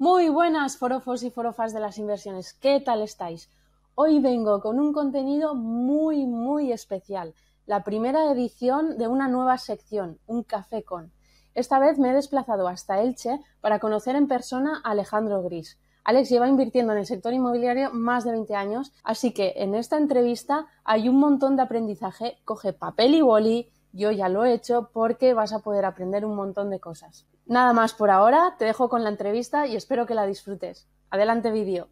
Muy buenas forofos y forofas de las inversiones, ¿qué tal estáis? Hoy vengo con un contenido muy, muy especial, la primera edición de una nueva sección, un café con. Esta vez me he desplazado hasta Elche para conocer en persona a Alejandro Gris. Alex lleva invirtiendo en el sector inmobiliario más de 20 años, así que en esta entrevista hay un montón de aprendizaje, coge papel y boli, yo ya lo he hecho porque vas a poder aprender un montón de cosas. Nada más por ahora, te dejo con la entrevista y espero que la disfrutes. Adelante vídeo.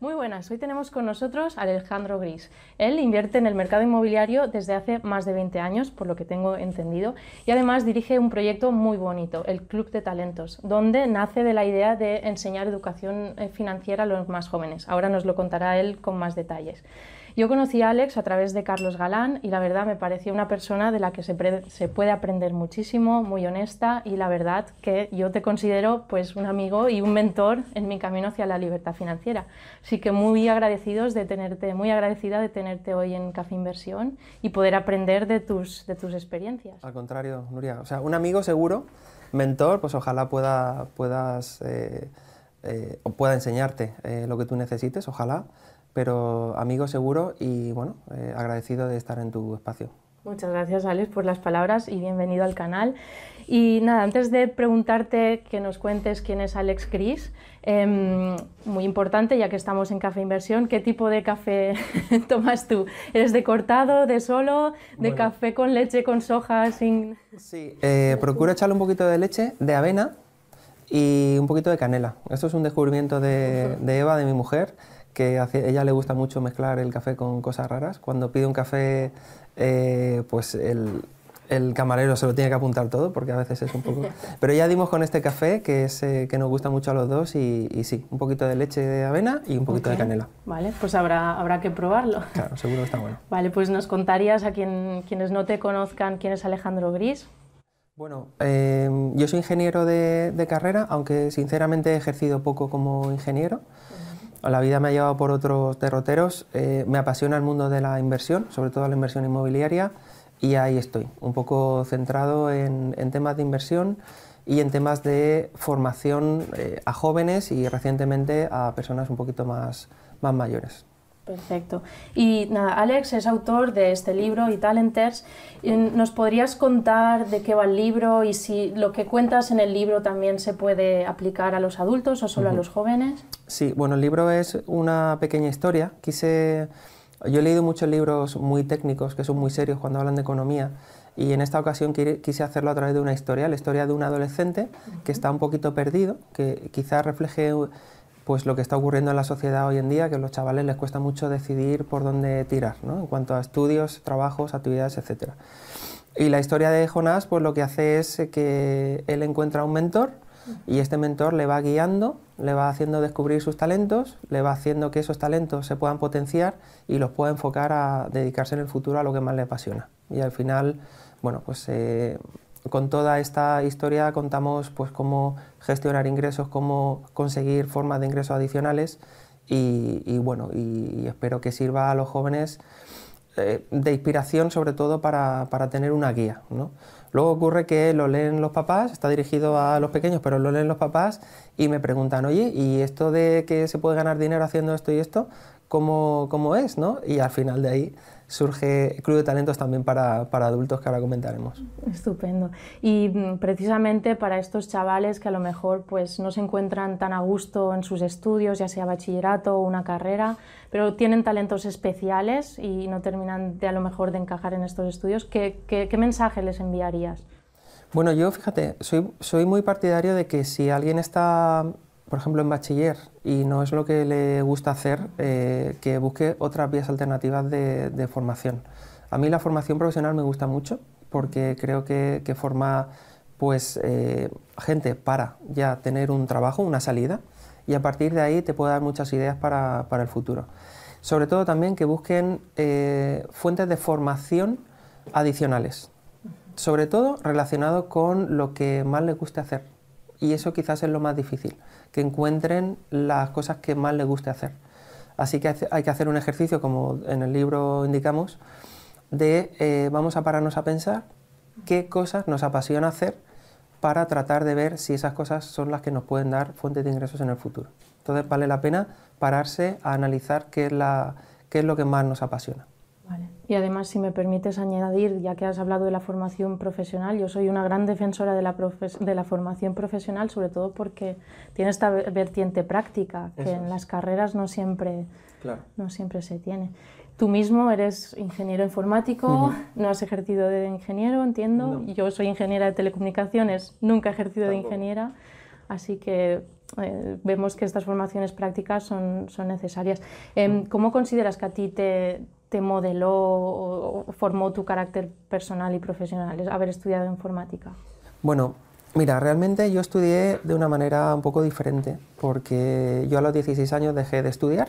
Muy buenas, hoy tenemos con nosotros a Alejandro Gris. Él invierte en el mercado inmobiliario desde hace más de 20 años, por lo que tengo entendido, y además dirige un proyecto muy bonito, el Club de Talentos, donde nace de la idea de enseñar educación eh, financiera a los más jóvenes. Ahora nos lo contará él con más detalles. Yo conocí a Alex a través de Carlos Galán y la verdad me parecía una persona de la que se, puede aprender muchísimo, muy honesta y la verdad que yo te considero pues un amigo y un mentor en mi camino hacia la libertad financiera. Así que muy agradecidos de tenerte, muy agradecida de tenerte hoy en Café Inversión y poder aprender de tus, de tus experiencias. Al contrario, Nuria, o sea, un amigo seguro, mentor, pues ojalá pueda, puedas... Eh, eh, pueda enseñarte eh, lo que tú necesites, ojalá pero amigo seguro y bueno, eh, agradecido de estar en tu espacio. Muchas gracias, Alex, por las palabras y bienvenido al canal. Y nada, antes de preguntarte que nos cuentes quién es Alex Cris, em, muy importante ya que estamos en Café Inversión, ¿qué tipo de café tomas tú? ¿Eres de cortado, de solo, de café con leche, con soja, sin...? Sí, eh, procuro echarle un poquito de leche, de avena y un poquito de canela. Esto es un descubrimiento de Eva, de mi mujer que a ella le gusta mucho mezclar el café con cosas raras. Cuando pide un café, eh, pues el, camarero se lo tiene que apuntar todo, porque a veces es un poco... Pero ya dimos con este café, que, es, eh, que nos gusta mucho a los dos, y, sí, un poquito de leche de avena y un poquito de canela. Vale, pues habrá, habrá que probarlo. Claro, seguro que está bueno. Vale, pues nos contarías a quien, quienes no te conozcan quién es Alejandro Gris. Bueno, em, yo soy ingeniero de, carrera, aunque sinceramente he ejercido poco como ingeniero. La vida me ha llevado por otros derroteros. Eh, me apasiona el mundo de la inversión, sobre todo la inversión inmobiliaria, y ahí estoy, un poco centrado en, temas de inversión y en temas de formación eh, a jóvenes y recientemente a personas un poquito más mayores. Perfecto. Y nada, Alex es autor de este libro, y Talenters. Mm, ¿Nos podrías contar de qué va el libro y si lo que cuentas en el libro también se puede aplicar a los adultos o solo a los jóvenes? Sí, bueno, el libro es una pequeña historia. Quise... Yo he leído muchos libros muy técnicos, que son muy serios cuando hablan de economía, y en esta ocasión quise hacerlo a través de una historia, la historia de un adolescente que está un poquito perdido, que quizás refleje pues lo que está ocurriendo en la sociedad hoy en día, que a los chavales les cuesta mucho decidir por dónde tirar, en cuanto a estudios, trabajos, actividades, etc. Y la historia de Jonás, pues lo que hace es que él encuentra un mentor y este mentor le va guiando, le va haciendo descubrir sus talentos, le va haciendo que esos talentos se puedan potenciar y los pueda enfocar a dedicarse en el futuro a lo que más le apasiona. Y al final, bueno, pues... Eh, con toda esta historia contamos pues, cómo gestionar ingresos, cómo conseguir formas de ingresos adicionales y, bueno, y, espero que sirva a los jóvenes eh, de inspiración sobre todo para, tener una guía. Luego ocurre que lo leen los papás, está dirigido a los pequeños, pero lo leen los papás y me preguntan, oye, ¿y esto de que se puede ganar dinero haciendo esto y esto? ¿Cómo, es? ¿no? Y al final de ahí surge Club de Talentos también para, adultos que ahora comentaremos. Estupendo. Y mm, precisamente para estos chavales que a lo mejor pues, no se encuentran tan a gusto en sus estudios, ya sea bachillerato o una carrera, pero tienen talentos especiales y no terminan de a lo mejor de encajar en estos estudios, ¿qué, mensaje les enviarías? Bueno, yo fíjate, soy, soy muy partidario de que si alguien está por ejemplo, en bachiller y no es lo que le gusta hacer, eh, que busque otras vías alternativas de, formación. A mí la formación profesional me gusta mucho porque creo que, forma pues, eh, gente para ya tener un trabajo, una salida, y a partir de ahí te puede dar muchas ideas para, el futuro. Sobre todo también que busquen eh, fuentes de formación adicionales, sobre todo relacionado con lo que más le guste hacer y eso quizás es lo más difícil, que encuentren las cosas que más les guste hacer. Así que hay que hacer un ejercicio, como en el libro indicamos, de eh, vamos a pararnos a pensar qué cosas nos apasiona hacer para tratar de ver si esas cosas son las que nos pueden dar fuentes de ingresos en el futuro. Entonces vale la pena pararse a analizar qué es, la, qué es lo que más nos apasiona. Y además, si me permites añadir, ya que has hablado de la formación profesional, yo soy una gran defensora de la, de la formación profesional, sobre todo porque tiene esta vertiente práctica, que en las carreras no siempre, no siempre se tiene. Tú mismo eres ingeniero informático, no has ejercido de ingeniero, entiendo. Yo soy ingeniera de telecomunicaciones, nunca he ejercido de ingeniera, así que eh, vemos que estas formaciones prácticas son, son necesarias. Em, ¿Cómo consideras que a ti te, te modeló o formó tu carácter personal y profesional, haber estudiado informática? Bueno, mira, realmente yo estudié de una manera un poco diferente, porque yo a los 16 años dejé de estudiar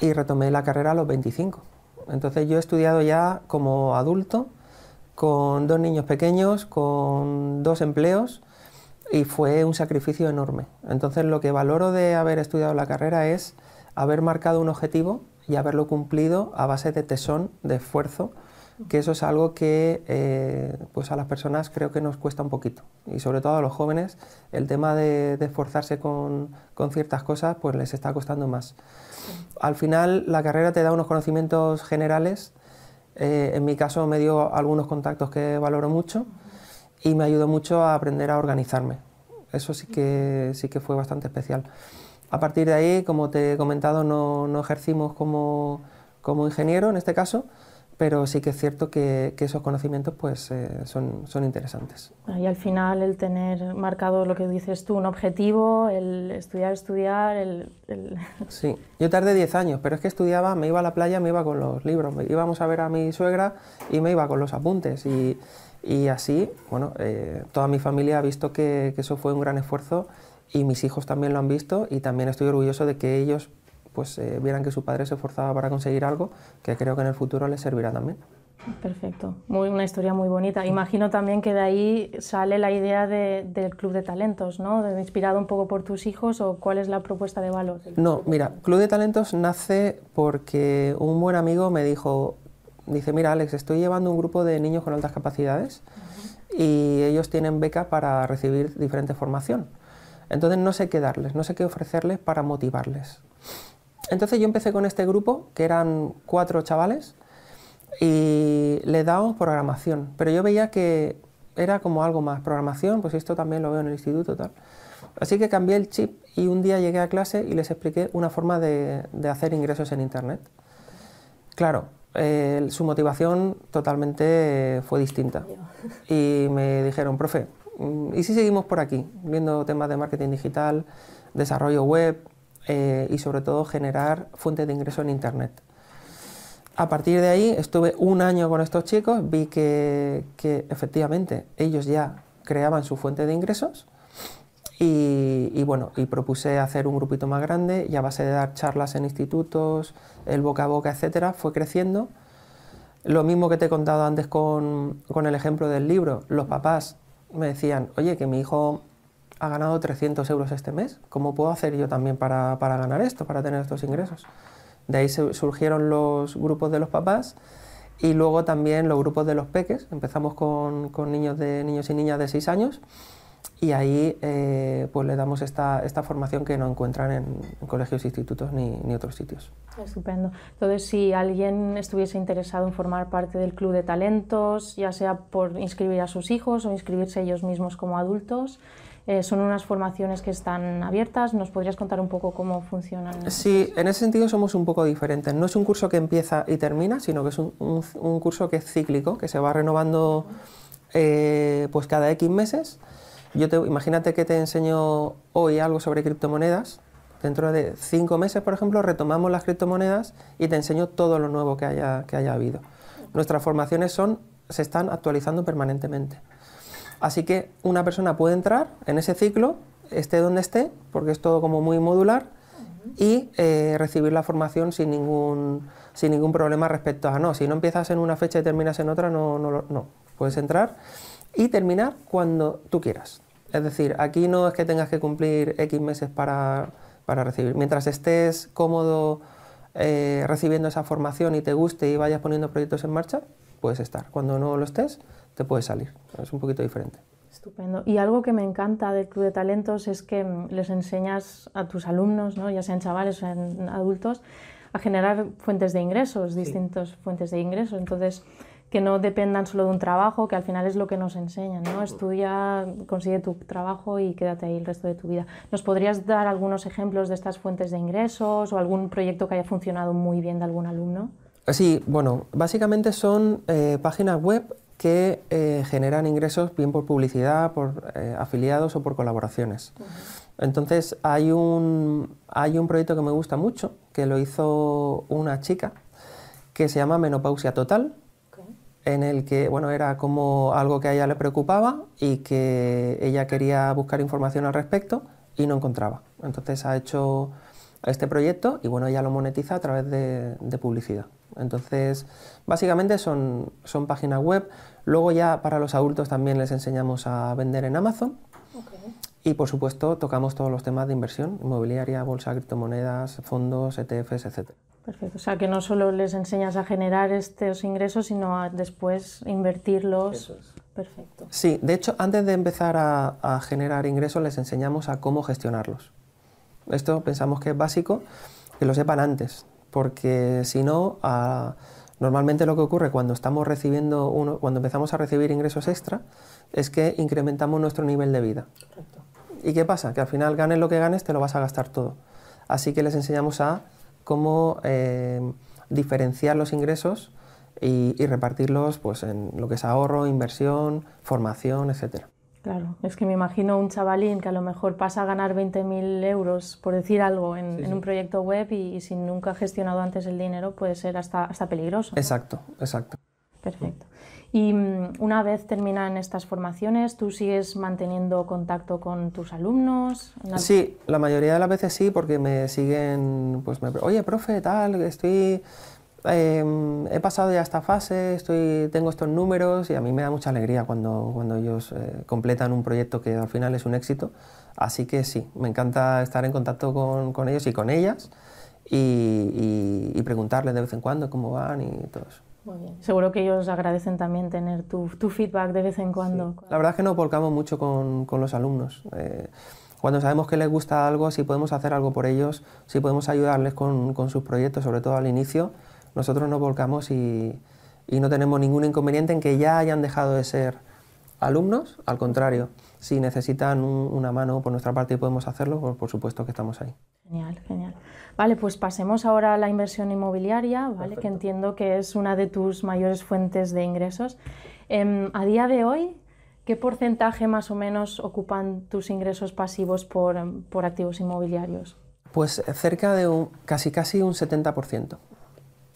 y retomé la carrera a los 25. Entonces yo he estudiado ya como adulto, con dos niños pequeños, con dos empleos, y fue un sacrificio enorme. Entonces lo que valoro de haber estudiado la carrera es haber marcado un objetivo y haberlo cumplido a base de tesón, de esfuerzo, que eso es algo que eh, pues a las personas creo que nos cuesta un poquito. Y sobre todo a los jóvenes, el tema de, esforzarse con, ciertas cosas, pues les está costando más. Al final, la carrera te da unos conocimientos generales. Eh, en mi caso me dio algunos contactos que valoro mucho y me ayudó mucho a aprender a organizarme. Eso sí que, sí que fue bastante especial. A partir de ahí, como te he comentado, no, ejercimos como, ingeniero en este caso, pero sí que es cierto que, esos conocimientos pues, eh, son, interesantes. Y al final el tener marcado lo que dices tú, un objetivo, el estudiar, estudiar, el... Sí, yo tardé 10 años, pero es que estudiaba, me iba a la playa, me iba con los libros, íbamos a ver a mi suegra y me iba con los apuntes y y así, bueno, eh, toda mi familia ha visto que, eso fue un gran esfuerzo y mis hijos también lo han visto y también estoy orgulloso de que ellos pues eh, vieran que su padre se esforzaba para conseguir algo que creo que en el futuro les servirá también. Perfecto, muy, una historia muy bonita. Imagino también que de ahí sale la idea del Club de Talentos, ¿no? Inspirado un poco por tus hijos o cuál es la propuesta de valor. No, mira, Club de Talentos nace porque un buen amigo me dijo, dice, mira Alex, estoy llevando un grupo de niños con altas capacidades y ellos tienen beca para recibir diferente formación. Entonces no sé qué darles, no sé qué ofrecerles para motivarles. Entonces yo empecé con este grupo, que eran cuatro chavales, y le dábamos programación, pero yo veía que era como algo más, programación, pues esto también lo veo en el instituto, tal. Así que cambié el chip y un día llegué a clase y les expliqué una forma de hacer ingresos en Internet. Claro, su motivación totalmente eh, fue distinta. Y me dijeron, profe, mm, ¿y si seguimos por aquí, viendo temas de marketing digital, desarrollo web eh, y sobre todo generar fuentes de ingreso en Internet? A partir de ahí estuve un año con estos chicos, vi que efectivamente ellos ya creaban su fuente de ingresos y, bueno, y propuse hacer un grupito más grande y a base de dar charlas en institutos, el boca a boca, etcétera, fue creciendo. Lo mismo que te he contado antes con, con el ejemplo del libro, los papás me decían, oye, que mi hijo ha ganado 300 euros este mes, ¿cómo puedo hacer yo también para, para ganar esto, para tener estos ingresos? De ahí surgieron los grupos de los papás y luego también los grupos de los peques, empezamos con, con niños, de, niños y niñas de 6 años y ahí eh, pues le damos esta, esta, formación que no encuentran en, colegios, institutos ni, ni, otros sitios. Estupendo. Entonces, si alguien estuviese interesado en formar parte del Club de Talentos, ya sea por inscribir a sus hijos o inscribirse ellos mismos como adultos, eh, son unas formaciones que están abiertas. ¿Nos podrías contar un poco cómo funcionan? Sí, en ese sentido somos un poco diferentes. No es un curso que empieza y termina, sino que es un, un, curso que es cíclico, que se va renovando eh, pues cada X meses yo te, imagínate que te enseño hoy algo sobre criptomonedas. Dentro de cinco meses, por ejemplo, retomamos las criptomonedas y te enseño todo lo nuevo que haya, que haya habido. Nuestras formaciones son, se están actualizando permanentemente. Así que una persona puede entrar en ese ciclo, esté donde esté, porque es todo como muy modular, y eh, recibir la formación sin ningún, sin ningún problema respecto a no. Si no empiezas en una fecha y terminas en otra, no, no, no. Puedes entrar y terminar cuando tú quieras. Es decir, aquí no es que tengas que cumplir X meses para, para recibir. Mientras estés cómodo eh, recibiendo esa formación y te guste y vayas poniendo proyectos en marcha, puedes estar. Cuando no lo estés, te puedes salir. Es un poquito diferente. Estupendo. Y algo que me encanta del Club de Talentos es que mm, les enseñas a tus alumnos, ¿no? ya sean chavales o sean adultos, a generar fuentes de ingresos, distintos distintas fuentes de ingresos. Entonces, que no dependan solo de un trabajo, que al final es lo que nos enseñan, ¿no? Estudia, consigue tu trabajo y quédate ahí el resto de tu vida. ¿Nos podrías dar algunos ejemplos de estas fuentes de ingresos o algún proyecto que haya funcionado muy bien de algún alumno? Ah, sí, bueno, básicamente son eh, páginas web que eh, generan ingresos bien por publicidad, por eh, afiliados o por colaboraciones. Entonces hay un, hay un proyecto que me gusta mucho, que lo hizo una chica, que se llama Menopausia Total, en el que bueno, era como algo que a ella le preocupaba y que ella quería buscar información al respecto y no encontraba. Entonces ha hecho este proyecto y bueno, ella lo monetiza a través de, publicidad. Entonces, básicamente son, son páginas web. Luego ya para los adultos también les enseñamos a vender en Amazon. Y por supuesto tocamos todos los temas de inversión, inmobiliaria, bolsa, criptomonedas, fondos, ETFs, etcétera. Perfecto. O sea, que no solo les enseñas a generar estos ingresos, sino a después invertirlos. Perfecto. Sí, de hecho, antes de empezar a, generar ingresos, les enseñamos a cómo gestionarlos. Esto pensamos que es básico que lo sepan antes, porque si no, normalmente lo que ocurre cuando estamos recibiendo uno, cuando empezamos a recibir ingresos extra, es que incrementamos nuestro nivel de vida. ¿Y qué pasa? Que al final ganes lo que ganes, te lo vas a gastar todo. Así que les enseñamos a cómo eh, diferenciar los ingresos y, repartirlos pues, en lo que es ahorro, inversión, formación, etc. Claro, es que me imagino un chavalín que a lo mejor pasa a ganar 20.000 euros, por decir algo, en, un proyecto web y, sin si nunca ha gestionado antes el dinero puede ser hasta, hasta peligroso. Exacto, exacto. Perfecto. Y mm, una vez terminan estas formaciones, ¿tú sigues manteniendo contacto con tus alumnos? Sí, la mayoría de las veces sí, porque me siguen, pues me, oye, profe, tal, estoy, em, he pasado ya esta fase, estoy, tengo estos números y a mí me da mucha alegría cuando, cuando ellos eh, completan un proyecto que al final es un éxito. Así que sí, me encanta estar en contacto con, ellos y con ellas y preguntarles de vez en cuando cómo van y todo eso. Seguro que ellos agradecen también tener tu, feedback de vez en cuando. La verdad es que no volcamos mucho con, los alumnos. Eh, cuando sabemos que les gusta algo, si podemos hacer algo por ellos, si podemos ayudarles con, sus proyectos, sobre todo al inicio, nosotros nos volcamos y, no tenemos ningún inconveniente en que ya hayan dejado de ser alumnos. Al contrario, si necesitan una mano por nuestra parte y podemos hacerlo, por supuesto que estamos ahí. Genial, genial. Vale, pues pasemos ahora a la inversión inmobiliaria, ¿vale? que entiendo que es una de tus mayores fuentes de ingresos. Em, a día de hoy, ¿qué porcentaje más o menos ocupan tus ingresos pasivos por, em, activos inmobiliarios? Pues eh, cerca de un, casi casi un 70%.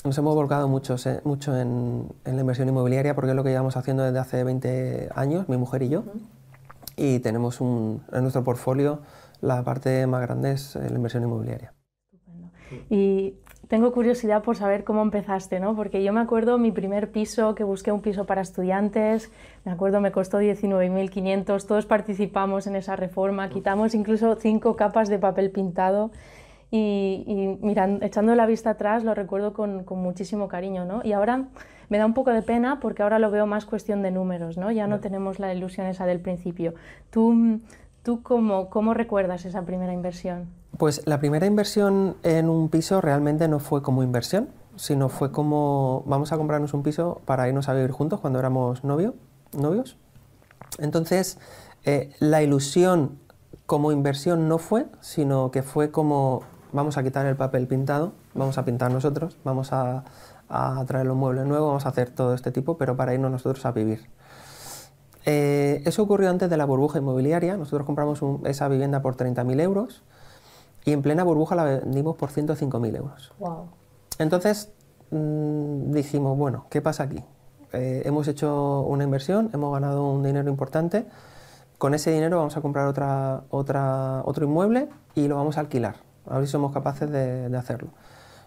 Nos hemos volcado mucho, eh, mucho en, la inversión inmobiliaria porque es lo que llevamos haciendo desde hace 20 años, mi mujer y yo. Y tenemos en nuestro portfolio la parte más grande es eh, la inversión inmobiliaria. Y tengo curiosidad por saber cómo empezaste, ¿no? Porque yo me acuerdo mi primer piso, que busqué un piso para estudiantes, me acuerdo me costó 19.500, todos participamos en esa reforma, quitamos incluso cinco capas de papel pintado y, mirando, echando la vista atrás lo recuerdo con, con, muchísimo cariño, ¿no? Y ahora me da un poco de pena porque ahora lo veo más cuestión de números, ¿no? Ya no, tenemos la ilusión esa del principio. ¿Tú, tú cómo, cómo recuerdas esa primera inversión? Pues la primera inversión en un piso realmente no fue como inversión, sino fue como vamos a comprarnos un piso para irnos a vivir juntos cuando éramos novios. Entonces, eh, la ilusión como inversión no fue, sino que fue como vamos a quitar el papel pintado, vamos a pintar nosotros, vamos a, traer los muebles nuevos, vamos a hacer todo este tipo, pero para irnos nosotros a vivir. Eh, eso ocurrió antes de la burbuja inmobiliaria, nosotros compramos esa vivienda por 30.000 euros y en plena burbuja la vendimos por 105.000 euros. Entonces mm, dijimos, bueno, ¿qué pasa aquí? Eh, hemos hecho una inversión, hemos ganado un dinero importante, con ese dinero vamos a comprar otra, otra, otro inmueble y lo vamos a alquilar, a ver si somos capaces de, hacerlo.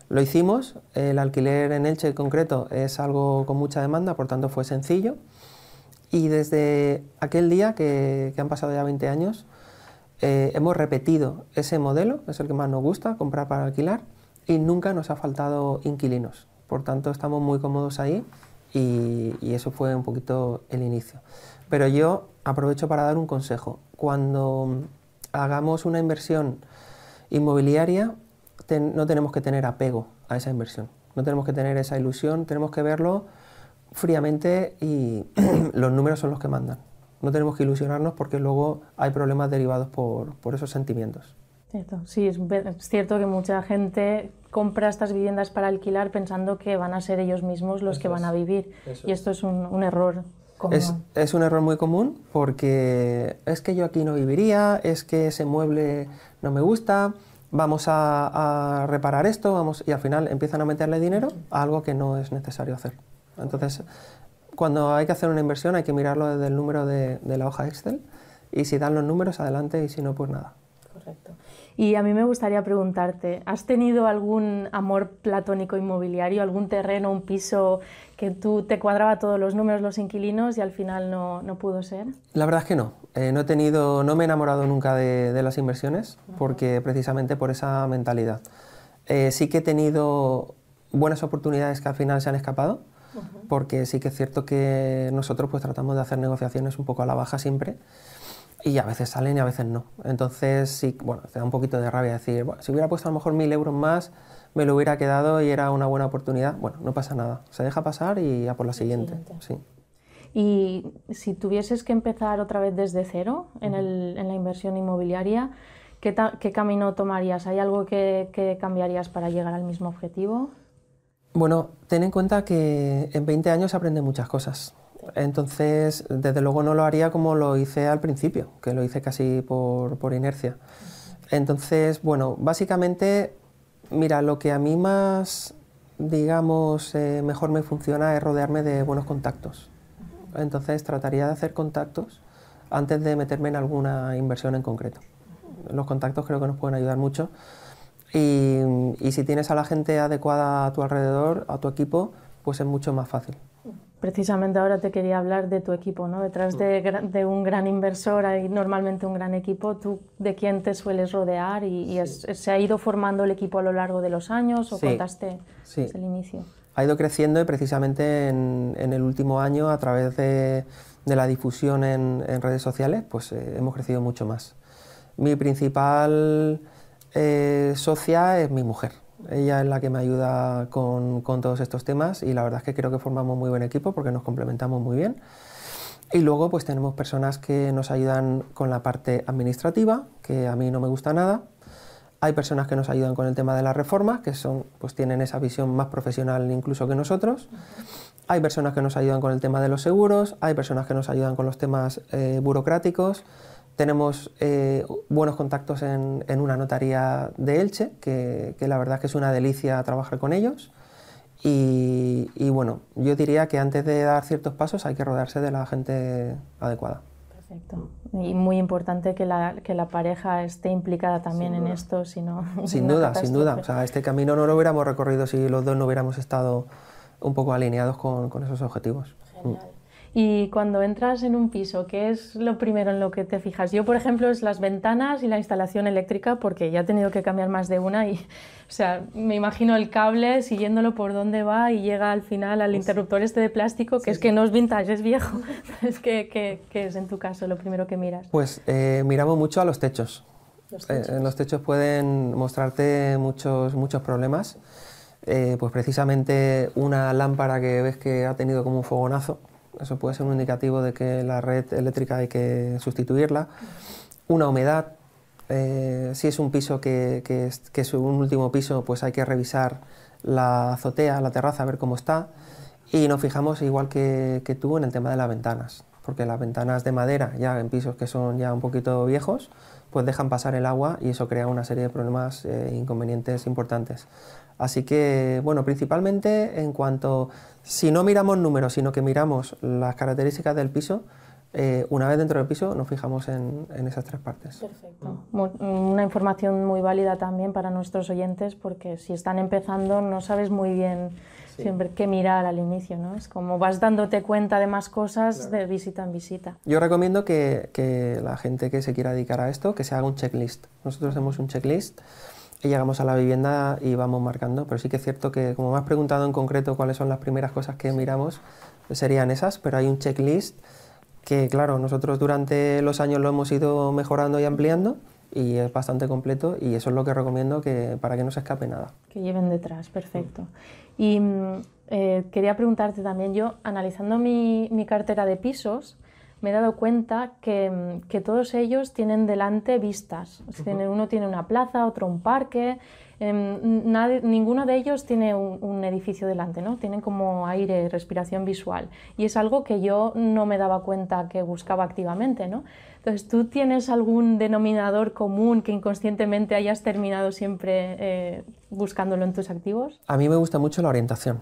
Lo hicimos, el alquiler en Elche en concreto es algo con mucha demanda, por tanto fue sencillo. Y desde aquel día, que han pasado ya 20 años, eh, hemos repetido ese modelo, es el que más nos gusta, comprar para alquilar, y nunca nos ha faltado inquilinos. Por tanto, estamos muy cómodos ahí y, eso fue un poquito el inicio. Pero yo aprovecho para dar un consejo. Cuando hagamos una inversión inmobiliaria, no tenemos que tener apego a esa inversión, no tenemos que tener esa ilusión, tenemos que verlo fríamente y los números son los que mandan no tenemos que ilusionarnos porque luego hay problemas derivados por, por esos sentimientos. Cierto. Sí, es, cierto que mucha gente compra estas viviendas para alquilar pensando que van a ser ellos mismos los que van a vivir. Y esto es un, error es, es, un error muy común porque es que yo aquí no viviría, es que ese mueble no me gusta, vamos a, reparar esto, vamos, y al final empiezan a meterle dinero a algo que no es necesario hacer. Entonces, cuando hay que hacer una inversión hay que mirarlo desde el número de, la hoja Excel y si dan los números, adelante y si no, pues nada. Correcto. Y a mí me gustaría preguntarte, ¿has tenido algún amor platónico inmobiliario, algún terreno, un piso que tú te cuadraba todos los números, los inquilinos y al final no, no pudo ser? La verdad es que no. Eh, no, he tenido, no me he enamorado nunca de, las inversiones porque precisamente por esa mentalidad. Eh, sí que he tenido buenas oportunidades que al final se han escapado porque sí que es cierto que nosotros pues tratamos de hacer negociaciones un poco a la baja siempre y a veces salen y a veces no. Entonces, sí, bueno, te da un poquito de rabia decir, si hubiera puesto a lo mejor mil euros más, me lo hubiera quedado y era una buena oportunidad. Bueno, no pasa nada, se deja pasar y ya por la siguiente. Sí. Y si tuvieses que empezar otra vez desde cero en, el, en la inversión inmobiliaria, ¿qué, ¿qué, camino tomarías? ¿Hay algo que cambiarías para llegar al mismo objetivo? Bueno, ten en cuenta que en 20 años aprende muchas cosas. Entonces, desde luego no lo haría como lo hice al principio, que lo hice casi por, inercia. Entonces, bueno, básicamente, mira, lo que a mí más, digamos, eh, mejor me funciona es rodearme de buenos contactos. Entonces, trataría de hacer contactos antes de meterme en alguna inversión en concreto. Los contactos creo que nos pueden ayudar mucho y, si tienes a la gente adecuada a tu alrededor, a tu equipo, pues es mucho más fácil. Precisamente ahora te quería hablar de tu equipo, ¿no? Detrás de, mm. un gran inversor hay normalmente un gran equipo. ¿Tú de quién te sueles rodear y, se ha ido formando el equipo a lo largo de los años o contaste desde el inicio? Ha ido creciendo y precisamente en, el último año a través de, la difusión en, redes sociales, pues eh, hemos crecido mucho más. Mi principal eh, socia es mi mujer. Ella es la que me ayuda con, todos estos temas y la verdad es que creo que formamos muy buen equipo porque nos complementamos muy bien. Y luego pues tenemos personas que nos ayudan con la parte administrativa, que a mí no me gusta nada. Hay personas que nos ayudan con el tema de las reformas, que son, pues tienen esa visión más profesional incluso que nosotros. Hay personas que nos ayudan con el tema de los seguros, hay personas que nos ayudan con los temas eh, burocráticos, tenemos eh, buenos contactos en, una notaría de Elche, que, la verdad es que es una delicia trabajar con ellos. Y, bueno, yo diría que antes de dar ciertos pasos hay que rodearse de la gente adecuada. Perfecto. Y muy importante que la, que la pareja esté implicada también en esto, si no... Sin duda, sin duda. O sea, este camino no lo hubiéramos recorrido si los dos no hubiéramos estado un poco alineados con, esos objetivos. Genial. Y cuando entras en un piso, ¿qué es lo primero en lo que te fijas? Yo, por ejemplo, es las ventanas y la instalación eléctrica, porque ya he tenido que cambiar más de una y, o sea, me imagino el cable siguiéndolo por dónde va y llega al final al interruptor este de plástico, que es que no es vintage, es viejo. es que, es en tu caso lo primero que miras? Pues eh, miramos mucho a los techos. Los eh, techos. los techos pueden mostrarte muchos, muchos problemas. Eh, pues precisamente una lámpara que ves que ha tenido como un fogonazo, eso puede ser un indicativo de que la red eléctrica hay que sustituirla. Una humedad, eh, si es un piso que, es, es, un último piso, pues hay que revisar la azotea, la terraza, a ver cómo está. Y nos fijamos igual que, tú en el tema de las ventanas, porque las ventanas de madera, ya en pisos que son ya un poquito viejos, pues dejan pasar el agua y eso crea una serie de problemas e inconvenientes importantes. Así que, bueno, principalmente en cuanto, si no miramos números, sino que miramos las características del piso, eh, una vez dentro del piso nos fijamos en, esas tres partes. Perfecto. una información muy válida también para nuestros oyentes, porque si están empezando no sabes muy bien siempre qué mirar al inicio, ¿no? Es como vas dándote cuenta de más cosas de visita en visita. Yo recomiendo que, que la gente que se quiera dedicar a esto, que se haga un checklist. Nosotros hacemos un checklist llegamos a la vivienda y vamos marcando, pero sí que es cierto que, como me has preguntado en concreto cuáles son las primeras cosas que miramos, serían esas, pero hay un checklist que, claro, nosotros durante los años lo hemos ido mejorando y ampliando y es bastante completo y eso es lo que recomiendo que, para que no se escape nada. Que lleven detrás, perfecto. Y mm, eh, quería preguntarte también, yo analizando mi, mi cartera de pisos, me he dado cuenta que, que todos ellos tienen delante vistas. uno tiene una plaza, otro un parque. Em, nadie, ninguno de ellos tiene un, edificio delante, ¿no? Tienen como aire, respiración visual. Y es algo que yo no me daba cuenta que buscaba activamente, ¿no? Entonces, ¿tú tienes algún denominador común que inconscientemente hayas terminado siempre eh, buscándolo en tus activos? A mí me gusta mucho la orientación.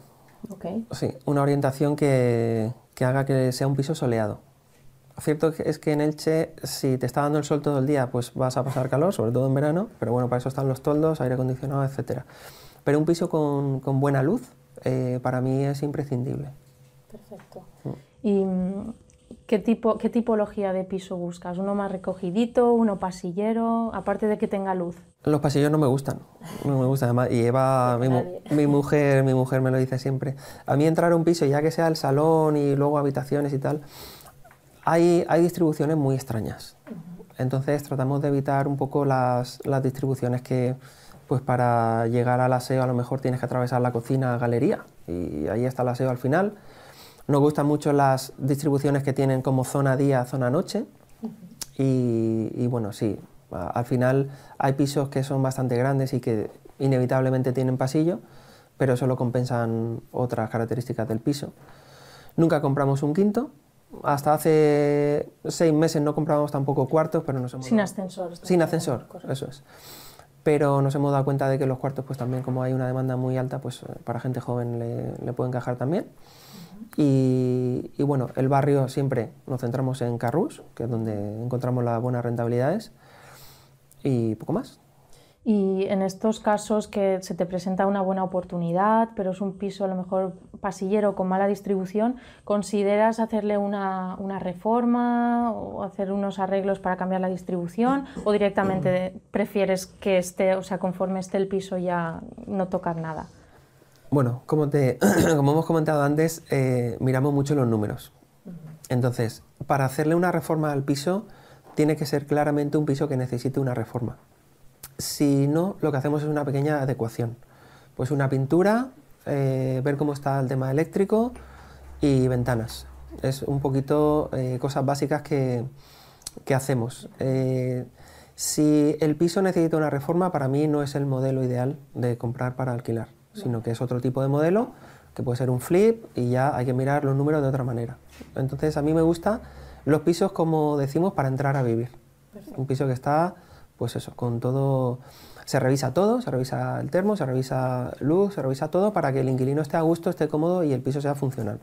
Okay. Sí, una orientación que haga que sea un piso soleado cierto es que en Elche, si te está dando el sol todo el día, pues vas a pasar calor, sobre todo en verano, pero bueno, para eso están los toldos, aire acondicionado, etc. Pero un piso con, con buena luz, eh, para mí es imprescindible. Perfecto. Mm. ¿Y mm, qué, tipo, qué tipología de piso buscas? ¿Uno más recogidito, uno pasillero, aparte de que tenga luz? Los pasillos no me gustan, no me gustan además. Y Eva, mi, mi, mujer, mi mujer me lo dice siempre. A mí entrar a un piso, ya que sea el salón y luego habitaciones y tal, hay, distribuciones muy extrañas. Entonces tratamos de evitar un poco las, distribuciones que, pues para llegar al aseo a lo mejor tienes que atravesar la cocina galería y ahí está el aseo al final. Nos gustan mucho las distribuciones que tienen como zona día, zona noche. y, y, bueno, sí, al final hay pisos que son bastante grandes y que inevitablemente tienen pasillo, pero eso lo compensan otras características del piso. Nunca compramos un quinto, hasta hace seis meses no comprábamos tampoco cuartos, pero nos hemos Sin dado, ascensor. Sin ascensor, eso es. Pero nos hemos dado cuenta de que los cuartos, pues también como hay una demanda muy alta, pues eh, para gente joven le, le puede encajar también. y, bueno, el barrio siempre nos centramos en carrus que es donde encontramos las buenas rentabilidades, y poco más. Y en estos casos que se te presenta una buena oportunidad, pero es un piso a lo mejor pasillero con mala distribución, ¿consideras hacerle una, reforma o hacer unos arreglos para cambiar la distribución? ¿O directamente prefieres que esté, o sea, conforme esté el piso ya no tocar nada? Bueno, como, te, como hemos comentado antes, eh, miramos mucho los números. Entonces, para hacerle una reforma al piso, tiene que ser claramente un piso que necesite una reforma. Si no, lo que hacemos es una pequeña adecuación. Pues una pintura, eh, ver cómo está el tema eléctrico y ventanas. Es un poquito eh, cosas básicas que, que hacemos. Eh, si el piso necesita una reforma, para mí no es el modelo ideal de comprar para alquilar, sino que es otro tipo de modelo que puede ser un flip y ya hay que mirar los números de otra manera. Entonces a mí me gusta los pisos como decimos para entrar a vivir. Un piso que está pues eso, con todo, se revisa todo, se revisa el termo, se revisa luz, se revisa todo para que el inquilino esté a gusto, esté cómodo y el piso sea funcional.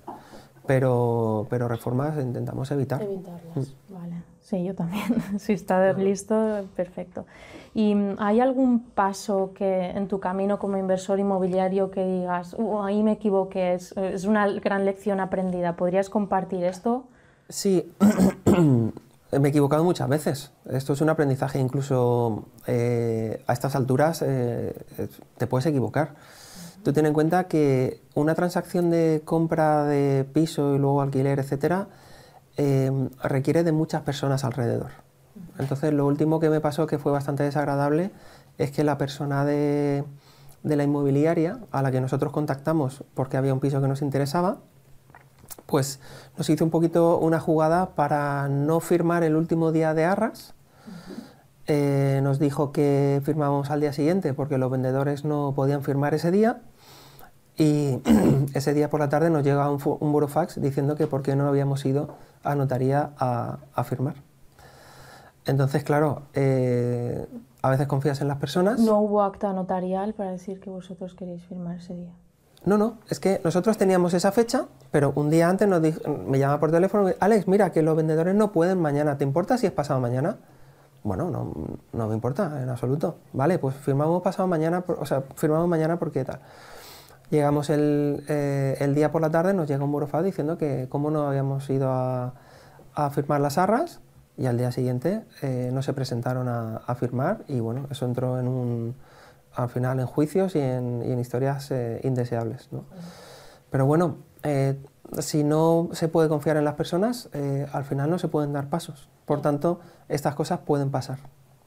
Pero, reformas intentamos evitar. Evitarlas, mm. vale. Sí, yo también. si está listo, perfecto. ¿Y mm, hay algún paso que en tu camino como inversor inmobiliario que digas, oh, ahí me equivoqué, es una gran lección aprendida? ¿Podrías compartir esto? Sí. Eh, me he equivocado muchas veces. Esto es un aprendizaje, incluso eh, a estas alturas eh, te puedes equivocar. Tú ten en cuenta que una transacción de compra de piso y luego alquiler, etcétera, requiere de muchas personas alrededor. Entonces, lo último que me pasó que fue bastante desagradable es que la persona de la inmobiliaria a la que nosotros contactamos porque había un piso que nos interesaba, pues nos hizo un poquito una jugada para no firmar el último día de Arras. Eh, nos dijo que firmábamos al día siguiente porque los vendedores no podían firmar ese día. Y ese día por la tarde nos llega un, un burofax diciendo que por qué no habíamos ido a notaría a, firmar. Entonces, claro, eh, a veces confías en las personas. No hubo acta notarial para decir que vosotros queréis firmar ese día no, no, es que nosotros teníamos esa fecha, pero un día antes nos me llama por teléfono, Alex, mira que los vendedores no pueden mañana, ¿te importa si es pasado mañana? Bueno, no, me importa en absoluto. Vale, pues firmamos pasado mañana, o sea, firmamos mañana porque tal. Llegamos el, eh, día por la tarde, nos llega un burofado diciendo que cómo no habíamos ido a, firmar las arras y al día siguiente eh, no se presentaron a firmar y bueno, eso entró en un, al final en juicios y en, y en historias eh, indeseables. ¿no? Pero bueno, eh, si no se puede confiar en las personas, eh, al final no se pueden dar pasos. Por tanto, estas cosas pueden pasar,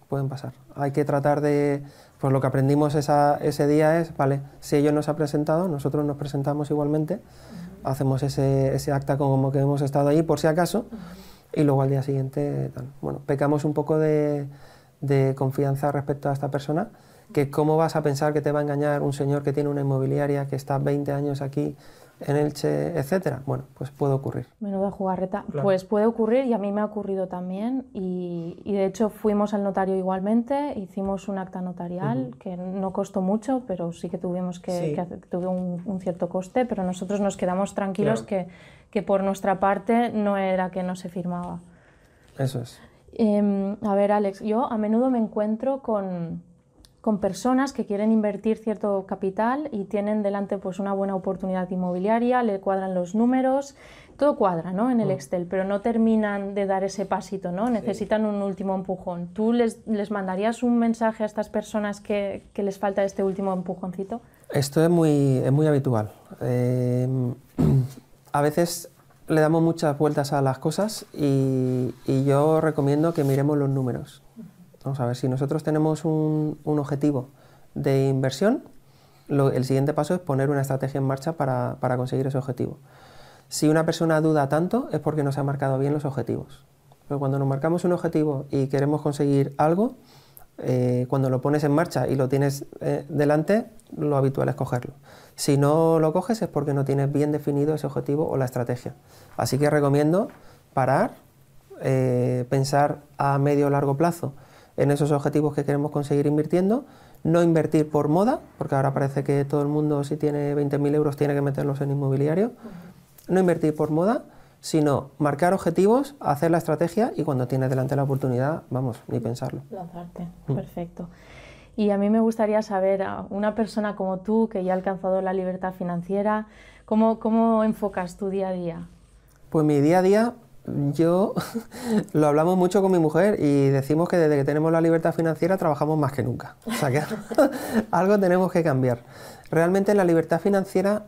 pueden pasar. Hay que tratar de, pues lo que aprendimos ese día es, vale, si ellos nos han presentado, nosotros nos presentamos igualmente, hacemos ese, acta como que hemos estado ahí por si acaso, y luego al día siguiente, bueno, pecamos un poco de, de confianza respecto a esta persona, que cómo vas a pensar que te va a engañar un señor que tiene una inmobiliaria, que está 20 años aquí en Elche, etcétera. Bueno, pues puede ocurrir. Menuda jugarreta. reta. Pues puede ocurrir y a mí me ha ocurrido también. Y, de hecho fuimos al notario igualmente, hicimos un acta notarial que no costó mucho, pero sí que tuvimos que, que tuvo un, cierto coste, pero nosotros nos quedamos tranquilos que, que por nuestra parte no era que no se firmaba. Eso es. Em, a ver, Alex, yo a menudo me encuentro con, con personas que quieren invertir cierto capital y tienen delante pues una buena oportunidad inmobiliaria, le cuadran los números, todo cuadra en el mm. Excel, pero no terminan de dar ese pasito, ¿no? necesitan un último empujón. ¿Tú les, mandarías un mensaje a estas personas que, les falta este último empujoncito? Esto es muy, muy habitual. Em, a veces le damos muchas vueltas a las cosas y yo recomiendo que miremos los números. Vamos a ver, si nosotros tenemos un, objetivo de inversión, el siguiente paso es poner una estrategia en marcha para, conseguir ese objetivo. Si una persona duda tanto es porque no se ha marcado bien los objetivos. Pero cuando nos marcamos un objetivo y queremos conseguir algo, eh, cuando lo pones en marcha y lo tienes eh, delante, lo habitual es cogerlo. Si no lo coges es porque no tienes bien definido ese objetivo o la estrategia. Así que recomiendo parar, eh, pensar a medio o largo plazo en esos objetivos que queremos conseguir invirtiendo, no invertir por moda, porque ahora parece que todo el mundo si tiene 20.000 euros tiene que meterlos en inmobiliario, no invertir por moda, sino marcar objetivos, hacer la estrategia y cuando tiene delante la oportunidad, vamos, ni pensarlo. Lanzarte, mm. perfecto. Y a mí me gustaría saber, a una persona como tú que ya ha alcanzado la libertad financiera, ¿cómo, cómo enfocas tu día a día? Pues mi día a día yo lo hablamos mucho con mi mujer y decimos que desde que tenemos la libertad financiera trabajamos más que nunca. O sea que algo tenemos que cambiar. Realmente la libertad financiera,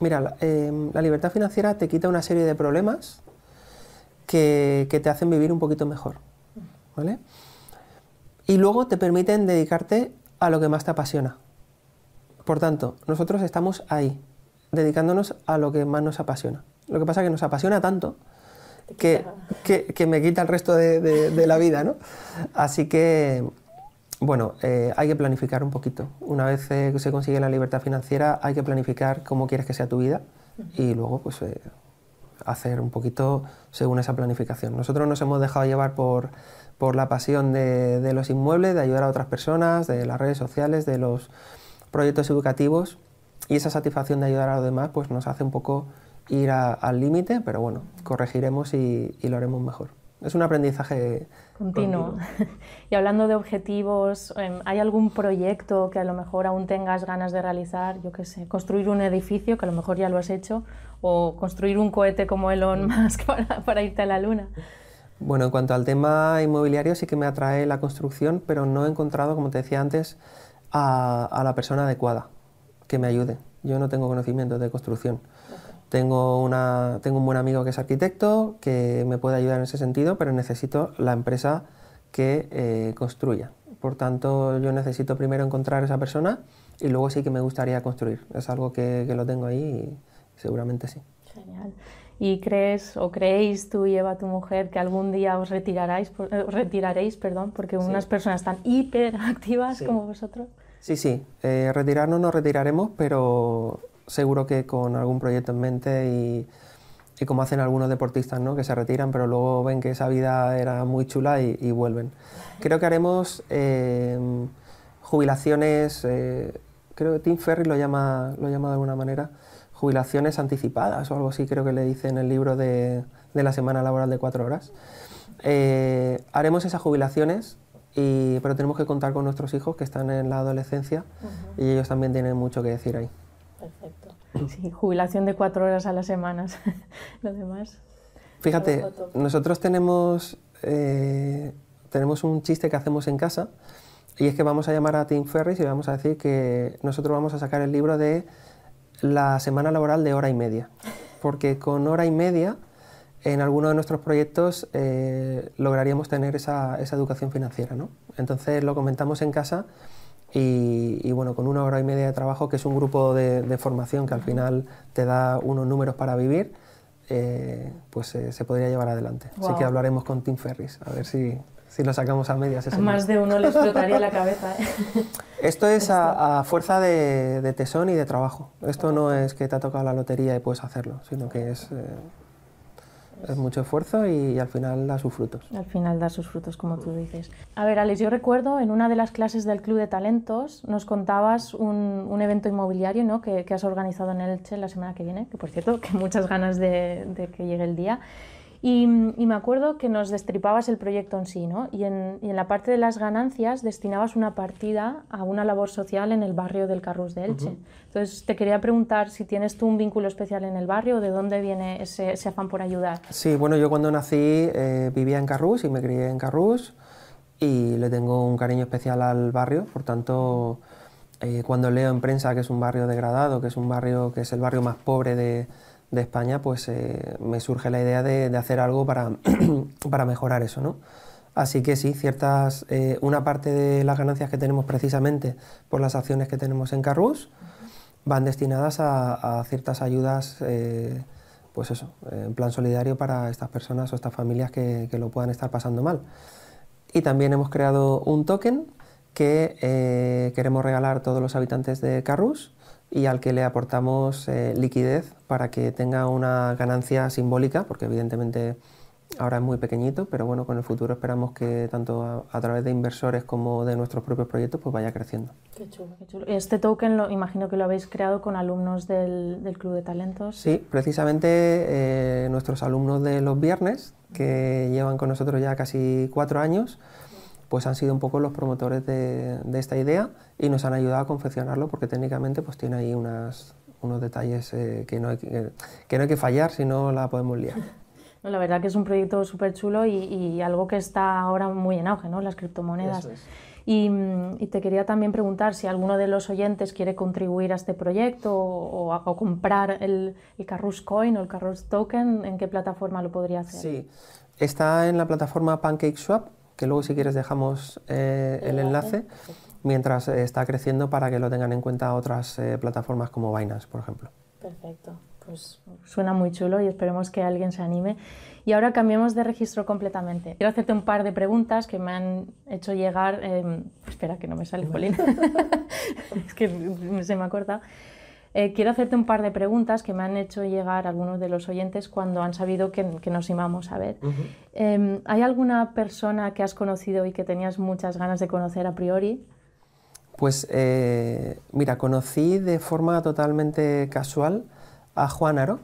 mira, em, la libertad financiera te quita una serie de problemas que, que te hacen vivir un poquito mejor. ¿Vale? Y luego te permiten dedicarte a lo que más te apasiona. Por tanto, nosotros estamos ahí, dedicándonos a lo que más nos apasiona. Lo que pasa es que nos apasiona tanto que, me quita el resto de, la vida, ¿no? Así que, bueno, eh, hay que planificar un poquito. Una vez que eh, se consigue la libertad financiera, hay que planificar cómo quieres que sea tu vida y luego, pues, eh, hacer un poquito según esa planificación. Nosotros nos hemos dejado llevar por, la pasión de, de los inmuebles, de ayudar a otras personas, de las redes sociales, de los proyectos educativos y esa satisfacción de ayudar a los demás, pues, nos hace un poco ir al límite, pero bueno, corregiremos y, lo haremos mejor. Es un aprendizaje continuo. y hablando de objetivos, em, ¿hay algún proyecto que a lo mejor aún tengas ganas de realizar? Yo qué sé, construir un edificio, que a lo mejor ya lo has hecho, o construir un cohete como Elon mm. Musk para, para irte a la luna. Bueno, en cuanto al tema inmobiliario, sí que me atrae la construcción, pero no he encontrado, como te decía antes, a, a la persona adecuada que me ayude. Yo no tengo conocimiento de construcción. Tengo, una, tengo un buen amigo que es arquitecto que me puede ayudar en ese sentido, pero necesito la empresa que eh, construya. Por tanto, yo necesito primero encontrar a esa persona y luego sí que me gustaría construir. Es algo que, que lo tengo ahí y seguramente sí. Genial. ¿Y crees o creéis tú y Eva, tu mujer, que algún día os retiraréis, eh, retiraréis perdón, porque unas personas tan hiperactivas como vosotros? Sí, sí. Eh, retirarnos nos retiraremos, pero seguro que con algún proyecto en mente y, como hacen algunos deportistas, ¿no? que se retiran, pero luego ven que esa vida era muy chula y, vuelven. Creo que haremos eh, jubilaciones, eh, creo que Tim Ferry lo llama, lo llama de alguna manera, jubilaciones anticipadas o algo así, creo que le dice en el libro de, de la semana laboral de cuatro horas. Eh, haremos esas jubilaciones, y, pero tenemos que contar con nuestros hijos que están en la adolescencia y ellos también tienen mucho que decir ahí. Sí, jubilación de cuatro horas a la semana, Lo demás. Fíjate, nosotros tenemos, eh, tenemos un chiste que hacemos en casa y es que vamos a llamar a Tim Ferris y vamos a decir que nosotros vamos a sacar el libro de la semana laboral de hora y media. Porque con hora y media, en alguno de nuestros proyectos eh, lograríamos tener esa, esa educación financiera. ¿no? Entonces lo comentamos en casa y, bueno, con una hora y media de trabajo, que es un grupo de, formación que al final te da unos números para vivir, eh, pues eh, se podría llevar adelante. Así que hablaremos con Tim Ferris, a ver si, si lo sacamos a medias. Más de uno le explotaría la cabeza. ¿eh? Esto es A, fuerza de, tesón y de trabajo. Esto no es que te ha tocado la lotería y puedes hacerlo, sino que es es mucho esfuerzo y al final da sus frutos. Al final da sus frutos, como tú dices. A ver, Alex, yo recuerdo en una de las clases del Club de Talentos nos contabas un, un evento inmobiliario ¿no? que, que, has organizado en Elche la semana que viene, que por cierto, que muchas ganas de, de que llegue el día. Y, me acuerdo que nos destripabas el proyecto en sí, ¿no? Y en, y en, la parte de las ganancias destinabas una partida a una labor social en el barrio del Carrus de Elche. Entonces te quería preguntar si tienes tú un vínculo especial en el barrio o de dónde viene ese, afán por ayudar. Sí, bueno, yo cuando nací eh, vivía en Carrus y me crié en Carrus y le tengo un cariño especial al barrio, por tanto, eh, cuando leo en prensa que es un barrio degradado, que es un barrio que es el barrio más pobre de de España, pues eh, me surge la idea de, hacer algo para, para, mejorar eso, Así que sí, ciertas, eh, una parte de las ganancias que tenemos precisamente por las acciones que tenemos en Carrus van destinadas a, ciertas ayudas, eh, pues eso, en plan solidario para estas personas o estas familias que, que, lo puedan estar pasando mal. Y también hemos creado un token que queremos regalar a todos los habitantes de Carrus y al que le aportamos eh, liquidez para que tenga una ganancia simbólica, porque evidentemente ahora es muy pequeñito, pero bueno, con el futuro esperamos que tanto a, través de inversores como de nuestros propios proyectos pues vaya creciendo. Qué chulo, qué chulo. Este token lo imagino que lo habéis creado con alumnos del, Club de Talentos. Sí, precisamente eh, nuestros alumnos de los viernes, que llevan con nosotros ya casi cuatro años, pues han sido un poco los promotores de, esta idea y nos han ayudado a confeccionarlo porque técnicamente pues tiene ahí unas, unos detalles eh, que, no hay que, no hay que fallar, si no la podemos liar. la verdad que es un proyecto súper chulo y, algo que está ahora muy en auge, ¿no? las criptomonedas. Y, te quería también preguntar si alguno de los oyentes quiere contribuir a este proyecto o, comprar el, el Carrus Coin o el Carrus Token, ¿en qué plataforma lo podría hacer? Sí, está en la plataforma PancakeSwap, que luego si quieres dejamos eh, el enlace, mientras eh, está creciendo para que lo tengan en cuenta otras eh, plataformas como Binance, por ejemplo. Perfecto. Pues suena muy chulo y esperemos que alguien se anime. Y ahora cambiemos de registro completamente. Quiero hacerte un par de preguntas que me han hecho llegar. Em, espera, que no me sale, Polina es que se me ha cortado. Eh, quiero hacerte un par de preguntas que me han hecho llegar algunos de los oyentes cuando han sabido que, nos íbamos a ver. Em, ¿Hay alguna persona que has conocido y que tenías muchas ganas de conocer a priori? Pues eh, mira, conocí de forma totalmente casual a Juan Aro,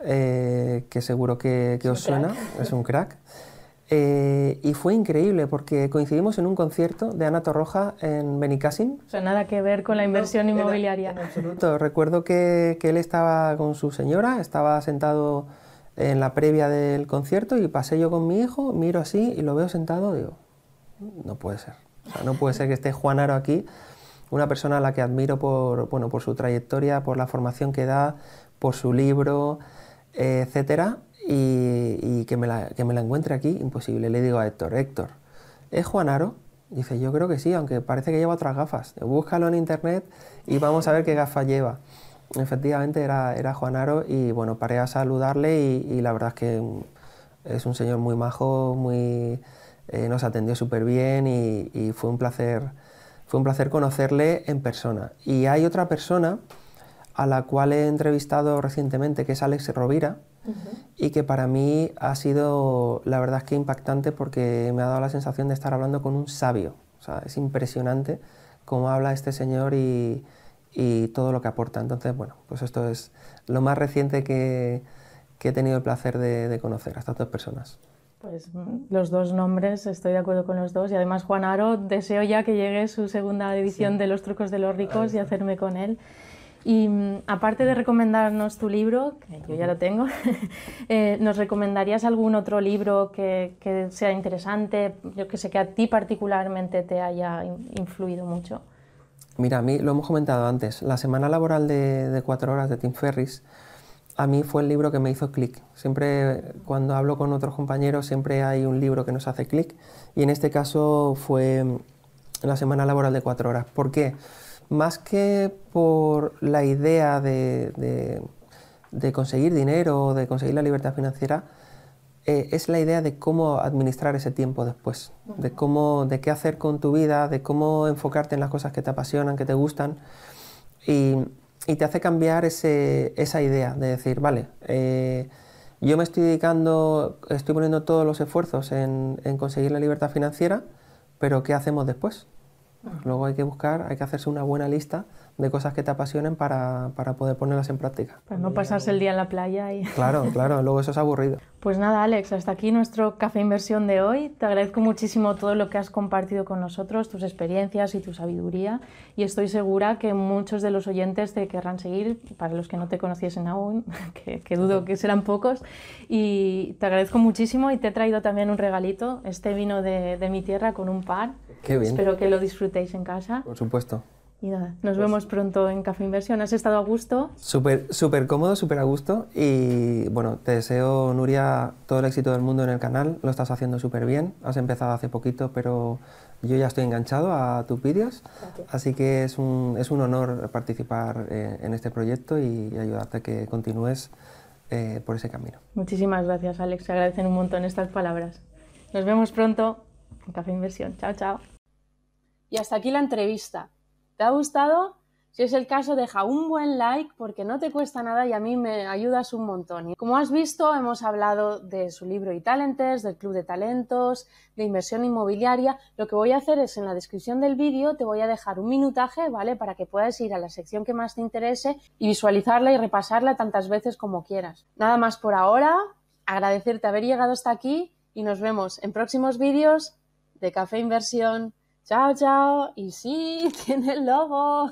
eh, que seguro que, os suena, es un crack. Eh, y fue increíble porque coincidimos en un concierto de Ana Torroja en Benicassim. O sea, nada que ver con la inversión inmobiliaria. En absoluto. Recuerdo que, él estaba con su señora, estaba sentado en la previa del concierto y pasé yo con mi hijo, miro así y lo veo sentado digo, no puede ser. no puede ser que esté Juanaro aquí, una persona a la que admiro por, bueno, por su trayectoria, por la formación que da, por su libro, etcétera y, que, me la, encuentre aquí, imposible. Le digo a Héctor, Héctor, ¿es Juan Aro? Dice, yo creo que sí, aunque parece que lleva otras gafas. Búscalo en internet y vamos a ver qué gafas lleva. Efectivamente era, era Juan Aro y bueno, paré a saludarle y, la verdad es que mm, es un señor muy majo, muy, eh, nos atendió súper bien y, fue, un placer, fue un placer conocerle en persona. Y hay otra persona a la cual he entrevistado recientemente, que es Alex Rovira, y que para mí ha sido, la verdad es que impactante porque me ha dado la sensación de estar hablando con un sabio. O sea, es impresionante cómo habla este señor y, y todo lo que aporta. Entonces, bueno, pues esto es lo más reciente que, que he tenido el placer de, conocer a estas dos personas. Pues mm, los dos nombres, estoy de acuerdo con los dos. Y además, Juan Aro, deseo ya que llegue su segunda edición de Los Trucos de los Ricos y hacerme con él. Y mm, aparte de recomendarnos tu libro, que yo ya lo tengo, eh, ¿nos recomendarías algún otro libro que, sea interesante, yo que sé, que a ti particularmente te haya influido mucho? Mira, a mí lo hemos comentado antes, la semana laboral de, cuatro horas de Tim Ferris, a mí fue el libro que me hizo clic. Siempre cuando hablo con otros compañeros, siempre hay un libro que nos hace clic. Y en este caso fue mm, la semana laboral de cuatro horas. ¿Por qué? más que por la idea de, conseguir dinero o de conseguir la libertad financiera, eh, es la idea de cómo administrar ese tiempo después, de, cómo, de qué hacer con tu vida, de cómo enfocarte en las cosas que te apasionan, que te gustan. Y, te hace cambiar ese, esa idea de decir, vale, eh, yo me estoy dedicando, estoy poniendo todos los esfuerzos en conseguir la libertad financiera, pero ¿qué hacemos después? Luego hay que buscar, hay que hacerse una buena lista de cosas que te apasionen para, poder ponerlas en práctica. Para no pasarse el día en la playa y... Claro, claro, luego eso es aburrido. Pues nada, Alex, hasta aquí nuestro Café Inversión de hoy. Te agradezco muchísimo todo lo que has compartido con nosotros, tus experiencias y tu sabiduría. Y estoy segura que muchos de los oyentes te querrán seguir, para los que no te conociesen aún, que, dudo que serán pocos. Y te agradezco muchísimo y te he traído también un regalito, este vino de, de mi tierra con un par. Espero que lo disfrutéis en casa. Por supuesto. Y nada, nos vemos pronto en Café Inversión. ¿Has estado a gusto? Súper, súper cómodo, súper a gusto. Y bueno, te deseo, Nuria, todo el éxito del mundo en el canal. Lo estás haciendo súper bien. Has empezado hace poquito, pero yo ya estoy enganchado a tus vídeos. Así que es un, es un honor participar eh, en este proyecto y, ayudarte a que continúes eh, por ese camino. Muchísimas gracias, Alex. Se agradecen un montón estas palabras. Nos vemos pronto. Café Inversión. Chao, chao. Y hasta aquí la entrevista. ¿Te ha gustado? Si es el caso, deja un buen like porque no te cuesta nada y a mí me ayudas un montón. Como has visto, hemos hablado de su libro y talentes, del club de talentos, de inversión inmobiliaria. Lo que voy a hacer es en la descripción del vídeo te voy a dejar un minutaje, ¿vale? Para que puedas ir a la sección que más te interese y visualizarla y repasarla tantas veces como quieras. Nada más por ahora, agradecerte haber llegado hasta aquí y nos vemos en próximos vídeos de Café Inversión. Chao, chao. Y sí, tiene el logo.